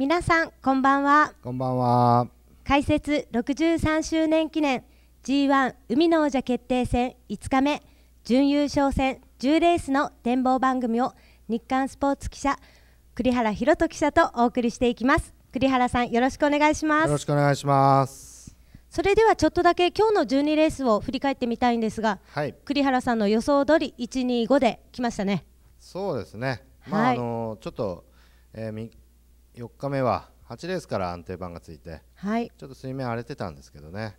皆さんこんばんはこんばんは開設63周年記念 G1 海の王者決定戦5日目準優勝戦10レースの展望番組を日刊スポーツ記者栗原博人記者とお送りしていきます栗原さんよろしくお願いしますよろしくお願いしますそれではちょっとだけ今日の12レースを振り返ってみたいんですが、はい、栗原さんの予想通り125で来ましたねそうですね、まあ、はい、あのちょっと、えー4日目は8レースから安定板がついて、はい、ちょっと水面荒れてたんですけどね、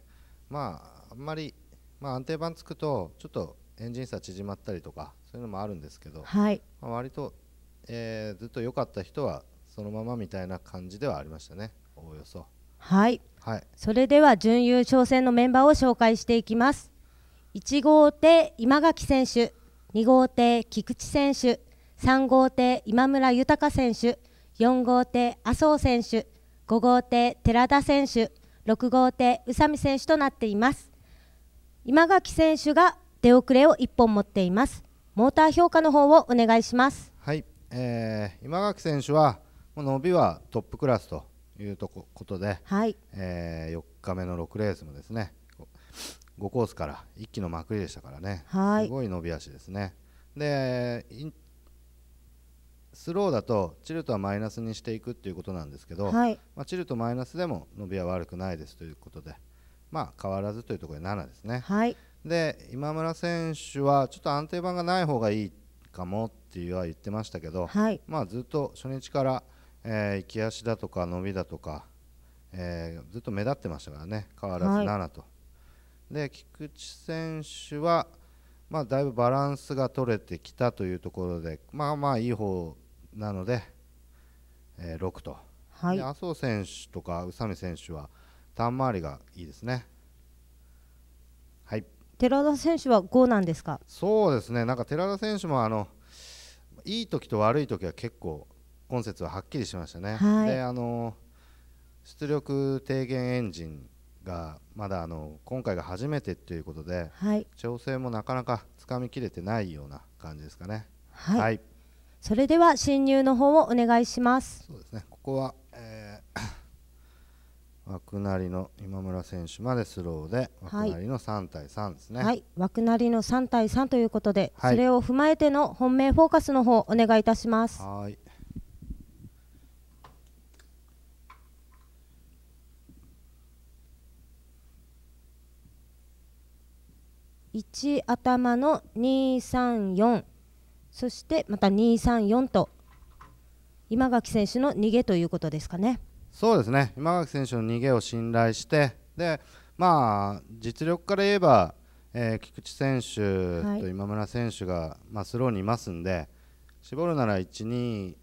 まあ、あんまり、まあ、安定板つくとちょっとエンジン差縮まったりとかそういうのもあるんですけど、はい、まあ、割と、えー、ずっと良かった人はそのままみたいな感じではありましたねおおよそはい、はい、それでは準優勝戦のメンバーを紹介していきます1号艇今垣選手2号艇菊池選手3号艇今村豊選手4号艇麻生選手5号艇寺田選手6号艇宇佐美選手となっています今垣選手が出遅れを1本持っていますモーター評価の方をお願いしますはい、えー、今垣選手は伸びはトップクラスというとこことで、はいえー、4日目の6レースもですね5コースから一気のまくりでしたからね、はい、すごい伸び足ですね。でスローだとチルトはマイナスにしていくっていうことなんですけど、はい、まあ、チルトマイナスでも伸びは悪くないですということで、まあ、変わらずというところで7ですね、はい、で今村選手はちょっと安定板がない方がいいかもっていうは言ってましたけど、はい、まあ、ずっと初日から、えー、行き足だとか伸びだとか、えー、ずっと目立ってましたからね変わらず7と。で菊池選手はまあ、だいぶバランスが取れてきたというところでまあまあいい方なので、えー、6と、はい、麻生選手とか宇佐美選手はタ回りがいいですね。はい、寺田選手は5なんですかそうですね、なんか寺田選手もあのいい時と悪い時は結構、今節ははっきりしましたね。はい、であの出力低減エンジンがまだあの今回が初めてということで、はい、調整もなかなかつかみきれてないような感じですかね。はい、はい、それでは進入の方をお願いします。そうですね。ここは、えー、枠なりの今村選手までスローで枠なりの3対3ですね。はい、はい、枠なりの3対3ということで、それを踏まえての本命フォーカスの方お願いいたします。はい。1頭の234そしてまた234と今垣選手の逃げということですかね。そうですね今垣選手の逃げを信頼してで、まあ、実力から言えば、えー、菊池選手と今村選手が、はい、まあ、スローにいますんで絞るなら1213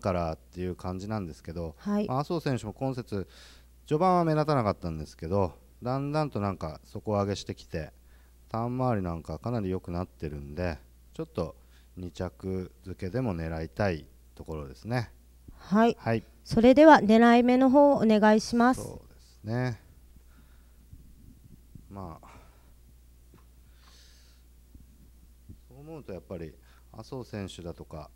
からっていう感じなんですけど、はい、まあ、麻生選手も今節序盤は目立たなかったんですけどだんだんとなんか底上げしてきて。ターン回りなんかかなり良くなってるんでちょっと2着付けでも狙いたいところですねはい、はい、それでは狙い目の方をお願いしますそうですねまあそう思うとやっぱり麻生選手だとか、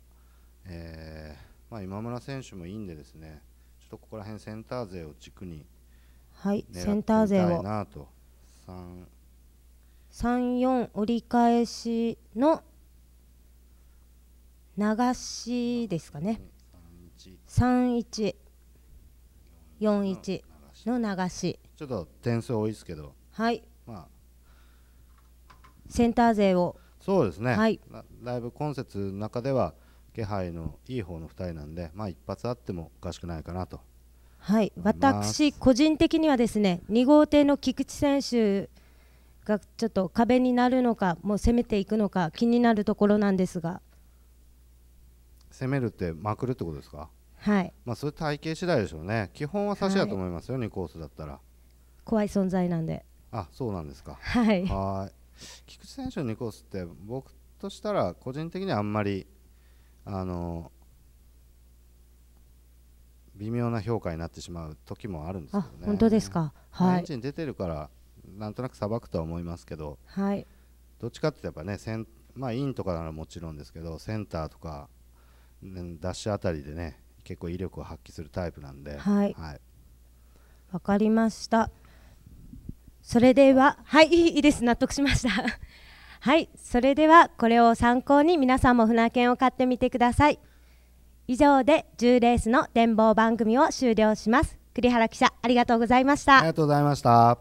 えーまあ、今村選手もいいんでですねちょっとここら辺センター勢を軸にはいセンター勢を34折り返しの流しですかね3141の流しちょっと点数多いですけどはいまあセンター勢をそうですね、はい、だいぶ今節の中では気配のいい方の2人なんで、まあ、一発あってもおかしくないかなとはい私個人的にはですね2号艇の菊池選手がちょっと壁になるのかもう攻めていくのか気になるところなんですが攻めるってまくるってことですかはいまあそれ体型次第でしょうね基本は差しだと思いますよ、はい、2コースだったら怖い存在なんであそうなんですかはい菊池選手の2コースって僕としたら個人的にはあんまりあの微妙な評価になってしまう時もあるんですけどね本当ですか、はい、エンジン出てるからなんとなくさばくとは思いますけど、はい、どっちかっていうとやっぱねセン、まあ、インとかならもちろんですけどセンターとか、ね、ダッシュあたりでね結構威力を発揮するタイプなんで。はい、はいわかりました。それでは、はい、いいです、納得しました。はい、それではこれを参考に皆さんも船券を買ってみてください。以上で10レースの展望番組を終了します。栗原記者、ありがとうございました。ありがとうございました。